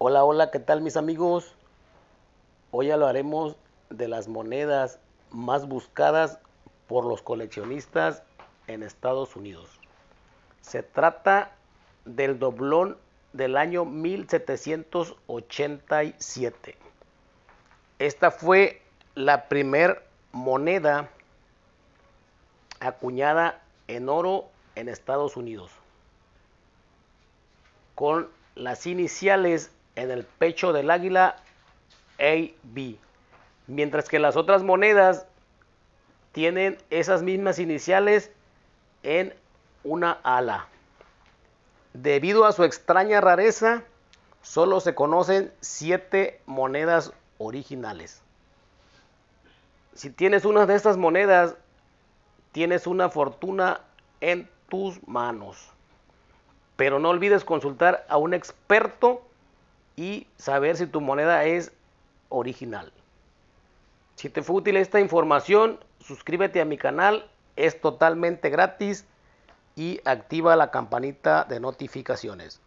Hola, hola, ¿qué tal mis amigos? Hoy hablaremos de las monedas más buscadas por los coleccionistas en Estados Unidos. Se trata del doblón del año 1787. Esta fue la primer moneda acuñada en oro en Estados Unidos con las iniciales en el pecho del águila AB. Mientras que las otras monedas tienen esas mismas iniciales en una ala. Debido a su extraña rareza, solo se conocen siete monedas originales. Si tienes una de estas monedas, tienes una fortuna en tus manos. Pero no olvides consultar a un experto y saber si tu moneda es original. Si te fue útil esta información, suscríbete a mi canal, es totalmente gratis y activa la campanita de notificaciones.